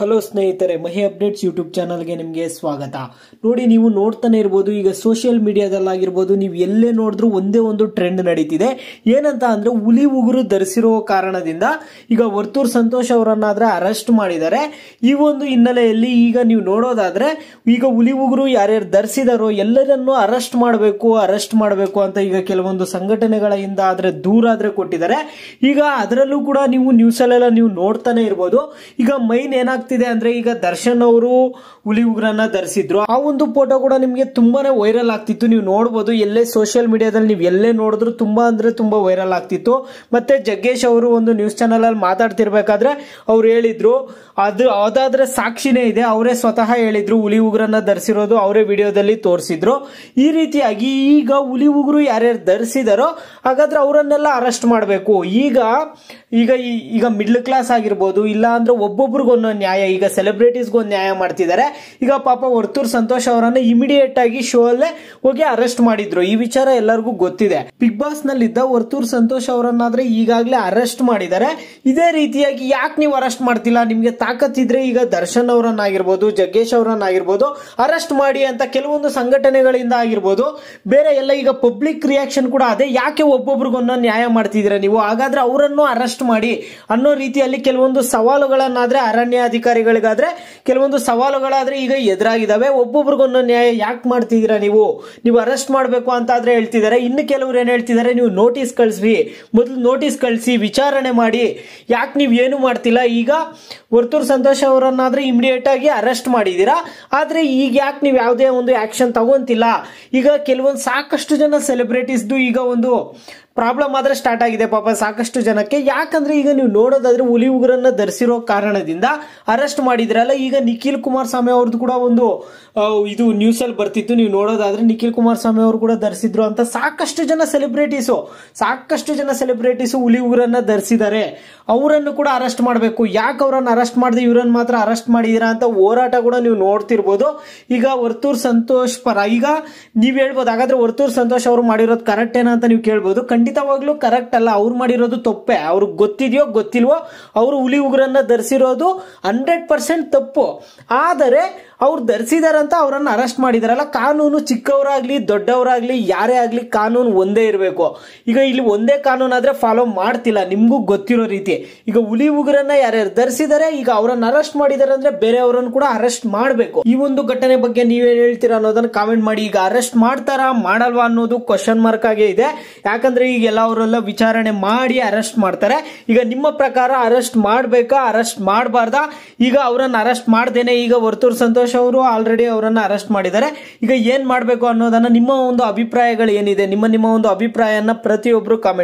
hello ಸ್ನೇಹಿತರೆ ಮಹಿ updates YouTube ಚಾನಲ್ಗೆ ನಿಮಗೆ ಸ್ವಾಗತ ನೋಡಿ ನೀವು ನೋಡ್ತಾನೆ ಇರ್ಬೋದು ಈಗ ಸೋಷಿಯಲ್ ಮೀಡಿಯಾದಲ್ಲಾಗಿರ್ಬೋದು ನೀವು ಎಲ್ಲೇ ನೋಡಿದ್ರೂ ಒಂದೇ ಒಂದು ಟ್ರೆಂಡ್ ನಡೀತಿದೆ ಏನಂತ ಅಂದರೆ ಹುಲಿ ಉಗುರು ಧರಿಸಿರೋ ಕಾರಣದಿಂದ ಈಗ ವರ್ತೂರ್ ಸಂತೋಷ್ ಅವರನ್ನಾದರೆ ಅರೆಸ್ಟ್ ಮಾಡಿದ್ದಾರೆ ಈ ಒಂದು ಹಿನ್ನೆಲೆಯಲ್ಲಿ ಈಗ ನೀವು ನೋಡೋದಾದರೆ ಈಗ ಹುಲಿ ಉಗುರು ಯಾರ್ಯಾರು ಧರಿಸಿದಾರೋ ಎಲ್ಲರನ್ನೂ ಅರೆಸ್ಟ್ ಮಾಡಬೇಕು ಅರೆಸ್ಟ್ ಮಾಡಬೇಕು ಅಂತ ಈಗ ಕೆಲವೊಂದು ಸಂಘಟನೆಗಳಿಂದ ಆದರೆ ದೂರ ಆದರೆ ಕೊಟ್ಟಿದ್ದಾರೆ ಈಗ ಅದರಲ್ಲೂ ಕೂಡ ನೀವು ನ್ಯೂಸಲ್ಲೆಲ್ಲ ನೀವು ನೋಡ್ತಾನೆ ಇರ್ಬೋದು ಈಗ ಮೈನ್ ಏನಾಗ್ತದೆ ಏನಾಗ್ತಿದೆ ಅಂದ್ರೆ ಈಗ ದರ್ಶನ್ ಅವರು ಹುಲಿ ಉಗ್ರನ್ನ ಧರಿಸಿದ್ರು ಆ ಒಂದು ಫೋಟೋ ಕೂಡ ನಿಮಗೆ ತುಂಬಾನೇ ವೈರಲ್ ಆಗ್ತಿತ್ತು ನೀವು ನೋಡಬಹುದು ಎಲ್ಲೇ ಸೋಷಿಯಲ್ ಮೀಡಿಯಾದಲ್ಲಿ ನೀವು ಎಲ್ಲೇ ನೋಡಿದ್ರು ತುಂಬಾ ಅಂದ್ರೆ ತುಂಬಾ ವೈರಲ್ ಆಗ್ತಿತ್ತು ಮತ್ತೆ ಜಗ್ಗೇಶ್ ಅವರು ಒಂದು ನ್ಯೂಸ್ ಚಾನಲ್ ಅಲ್ಲಿ ಮಾತಾಡ್ತಿರ್ಬೇಕಾದ್ರೆ ಅವ್ರು ಹೇಳಿದ್ರು ಅದು ಅದಾದ್ರೆ ಸಾಕ್ಷಿನೇ ಇದೆ ಅವರೇ ಸ್ವತಃ ಹೇಳಿದ್ರು ಹುಲಿ ಉಗ್ರನ್ನ ಧರಿಸಿರೋದು ಅವರೇ ವಿಡಿಯೋದಲ್ಲಿ ತೋರಿಸಿದ್ರು ಈ ರೀತಿಯಾಗಿ ಈಗ ಹುಲಿ ಉಗ್ರು ಯಾರ್ಯಾರು ಧರಿಸಿದಾರೋ ಹಾಗಾದ್ರೆ ಅವರನ್ನೆಲ್ಲ ಅರೆಸ್ಟ್ ಮಾಡಬೇಕು ಈಗ ಈಗ ಈಗ ಮಿಡ್ಲ್ ಕ್ಲಾಸ್ ಆಗಿರ್ಬೋದು ಇಲ್ಲ ಅಂದ್ರೆ ಒಬ್ಬೊಬ್ರಿಗೊಂದು ನ್ಯಾಯ ನ್ಯಾಯ ಈಗ ಗೆ ನ್ಯಾಯ ಮಾಡ್ತಿದ್ದಾರೆ ಈಗ ಪಾಪ ವರ್ತೂರ್ ಸಂತೋಷ್ ಅವರನ್ನು ಇಮಿಡಿಯೇಟ್ ಆಗಿ ಶೋ ಅಲ್ಲೇ ಹೋಗಿ ಅರೆಸ್ಟ್ ಮಾಡಿದ್ರು ಈ ವಿಚಾರ ಎಲ್ಲರಿಗೂ ಗೊತ್ತಿದೆ ಬಿಗ್ ಬಾಸ್ ನಲ್ಲಿದ್ದ ವರ್ತೂರ್ ಸಂತೋಷ್ ಅವರನ್ನಾದ್ರೆ ಈಗಾಗಲೇ ಅರೆಸ್ಟ್ ಮಾಡಿದ್ದಾರೆ ಇದೇ ರೀತಿಯಾಗಿ ಯಾಕೆ ನೀವು ಅರೆಸ್ಟ್ ಮಾಡ್ತಿಲ್ಲ ತಾಕತ್ ಇದ್ರೆ ಈಗ ದರ್ಶನ್ ಅವರನ್ನಾಗಿರ್ಬೋದು ಜಗ್ಗೇಶ್ ಅವರನ್ನಾಗಿರ್ಬೋದು ಅರೆಸ್ಟ್ ಮಾಡಿ ಅಂತ ಕೆಲವೊಂದು ಸಂಘಟನೆಗಳಿಂದ ಆಗಿರ್ಬೋದು ಬೇರೆ ಎಲ್ಲ ಈಗ ಪಬ್ಲಿಕ್ ರಿಯಾಕ್ಷನ್ ಕೂಡ ಅದೇ ಯಾಕೆ ಒಬ್ಬೊಬ್ರಿಗೊಂದು ನ್ಯಾಯ ಮಾಡ್ತಿದ್ರೆ ನೀವು ಹಾಗಾದ್ರೆ ಅವರನ್ನು ಅರೆಸ್ಟ್ ಮಾಡಿ ಅನ್ನೋ ರೀತಿಯಲ್ಲಿ ಕೆಲವೊಂದು ಸವಾಲುಗಳನ್ನಾದ್ರೆ ಅರಣ್ಯ ಅಧಿಕಾರಿಗಳಿಗಾದ್ರೆ ಕೆಲವೊಂದು ಸವಾಲುಗಳಾದ್ರೆ ಈಗ ಎದುರಾಗಿದ್ದಾವೆ ಒಬ್ಬೊಬ್ರಿಗೊಂದು ನ್ಯಾಯ ಯಾಕೆ ಮಾಡ್ತಿದ್ದೀರಾ ನೀವು ನೀವು ಅರೆಸ್ಟ್ ಮಾಡಬೇಕು ಅಂತ ಆದ್ರೆ ಹೇಳ್ತಿದ್ದಾರೆ ಇನ್ನು ಕೆಲವ್ರು ಏನು ಹೇಳ್ತಿದ್ದಾರೆ ನೀವು ನೋಟಿಸ್ ಕಳಿಸ್ರಿ ಮೊದಲು ನೋಟಿಸ್ ಕಳಿಸಿ ವಿಚಾರಣೆ ಮಾಡಿ ಯಾಕೆ ನೀವು ಏನು ಮಾಡ್ತಿಲ್ಲ ಈಗ ವರ್ತೂರ್ ಸಂತೋಷ್ ಅವರನ್ನಾದ್ರೆ ಇಮಿಡಿಯೇಟ್ ಆಗಿ ಅರೆಸ್ಟ್ ಮಾಡಿದ್ದೀರಾ ಆದ್ರೆ ಈಗ ಯಾಕೆ ನೀವು ಯಾವುದೇ ಒಂದು ಆಕ್ಷನ್ ತಗೊಂತಿಲ್ಲ ಈಗ ಕೆಲವೊಂದು ಸಾಕಷ್ಟು ಜನ ಸೆಲೆಬ್ರಿಟೀಸ್ದು ಈಗ ಒಂದು ಪ್ರಾಬ್ಲಮ್ ಆದ್ರೆ ಸ್ಟಾರ್ಟ್ ಆಗಿದೆ ಪಾಪ ಸಾಕಷ್ಟು ಜನಕ್ಕೆ ಯಾಕಂದ್ರೆ ಈಗ ನೀವು ನೋಡೋದಾದ್ರೆ ಹುಲಿ ಉಗ್ರನ್ನ ಧರಿಸಿರೋ ಕಾರಣದಿಂದ ಅರೆಸ್ಟ್ ಮಾಡಿದ್ರಲ್ಲ ಈಗ ನಿಖಿಲ್ ಸ್ವಾಮಿ ಅವ್ರದ್ದು ಕೂಡ ಒಂದು ಇದು ನ್ಯೂಸ್ ಅಲ್ಲಿ ಬರ್ತಿತ್ತು ನೀವು ನೋಡೋದಾದ್ರೆ ನಿಖಿಲ್ ಸ್ವಾಮಿ ಅವರು ಕೂಡ ಧರಿಸಿದ್ರು ಅಂತ ಸಾಕಷ್ಟು ಜನ ಸೆಲೆಬ್ರಿಟೀಸು ಸಾಕಷ್ಟು ಜನ ಸೆಲೆಬ್ರಿಟೀಸ್ ಹುಲಿ ಉಗ್ರನ್ನ ಧರಿಸಿದ್ದಾರೆ ಅವರನ್ನು ಕೂಡ ಅರೆಸ್ಟ್ ಮಾಡಬೇಕು ಯಾಕೆ ಅವರನ್ನು ಅರೆಸ್ಟ್ ಮಾಡಿದೆ ಇವರನ್ನು ಮಾತ್ರ ಅರೆಸ್ಟ್ ಮಾಡಿದೀರಾ ಅಂತ ಹೋರಾಟ ಕೂಡ ನೀವು ನೋಡ್ತಿರ್ಬೋದು ಈಗ ವರ್ತೂರ್ ಸಂತೋಷ್ ಪರ ಈಗ ನೀವು ಹೇಳ್ಬೋದು ಹಾಗಾದ್ರೆ ವರ್ತೂರ್ ಸಂತೋಷ್ ಅವರು ಮಾಡಿರೋದು ಕರೆಕ್ಟ್ ಏನಾ ಅಂತ ನೀವು ಕೇಳ್ಬೋದು ಖಂಡಿತ ಖಂಡಿತವಾಗ್ಲೂ ಕರೆಕ್ಟ್ ಅಲ್ಲ ಅವ್ರು ಮಾಡಿರೋದು ತಪ್ಪೆ ಅವ್ರಿಗೆ ಗೊತ್ತಿದೆಯೋ ಗೊತ್ತಿಲ್ವೋ ಅವರು ಹುಲಿ ಉಗುರನ್ನ ಧರಿಸಿರೋದು ಹಂಡ್ರೆಡ್ ಪರ್ಸೆಂಟ್ ತಪ್ಪು ಆದರೆ ಅವ್ರು ಧರಿಸಿದಾರಂತ ಅವರನ್ನ ಅರೆಸ್ಟ್ ಮಾಡಿದಾರಲ್ಲ ಕಾನೂನು ಚಿಕ್ಕವರಾಗ್ಲಿ ದೊಡ್ಡವರಾಗ್ಲಿ ಯಾರೇ ಆಗ್ಲಿ ಕಾನೂನು ಒಂದೇ ಇರಬೇಕು ಈಗ ಇಲ್ಲಿ ಒಂದೇ ಕಾನೂನು ಆದರೆ ಫಾಲೋ ಮಾಡ್ತಿಲ್ಲ ನಿಮ್ಗೂ ಗೊತ್ತಿರೋ ರೀತಿ ಈಗ ಹುಲಿ ಉಗುರನ್ನ ಯಾರ್ಯಾರು ಧರಿಸಿದಾರೆ ಈಗ ಅವರನ್ನು ಅರೆಸ್ಟ್ ಮಾಡಿದಾರೆ ಅಂದ್ರೆ ಬೇರೆಯವರನ್ನು ಕೂಡ ಅರೆಸ್ಟ್ ಮಾಡಬೇಕು ಈ ಒಂದು ಘಟನೆ ಬಗ್ಗೆ ನೀವೇನು ಹೇಳ್ತೀರಾ ಅನ್ನೋದನ್ನ ಕಾಮೆಂಟ್ ಮಾಡಿ ಈಗ ಅರೆಸ್ಟ್ ಮಾಡ್ತಾರಾ ಮಾಡಲ್ವಾ ಅನ್ನೋದು ಕ್ವಶನ್ ಮಾರ್ಕ್ ಆಗೇ ಇದೆ ಯಾಕಂದ್ರೆ ಈಗ ಎಲ್ಲ ಅವರೆಲ್ಲ ವಿಚಾರಣೆ ಮಾಡಿ ಅರೆಸ್ಟ್ ಮಾಡ್ತಾರೆ ಈಗ ನಿಮ್ಮ ಪ್ರಕಾರ ಅರೆಸ್ಟ್ ಮಾಡ್ಬೇಕಾ ಅರೆಸ್ಟ್ ಮಾಡಬಾರ್ದಾ ಈಗ ಅವರನ್ನು ಅರೆಸ್ಟ್ ಮಾಡ್ದೇನೆ ಈಗ ವರ್ತೂರು ಸಂತೋಷ್ ಅವರು ಆಲ್ರೆಡಿ ಅವರನ್ನು ಅರೆಸ್ಟ್ ಮಾಡಿದ್ದಾರೆ ಈಗ ಏನ್ ಮಾಡಬೇಕು ಅನ್ನೋದನ್ನ ನಿಮ್ಮ ಒಂದು ಅಭಿಪ್ರಾಯಗಳು ಏನಿದೆ ನಿಮ್ಮ ನಿಮ್ಮ ಒಂದು ಅಭಿಪ್ರಾಯನ ಪ್ರತಿಯೊಬ್ಬರು ಕಾಮೆಂಟ್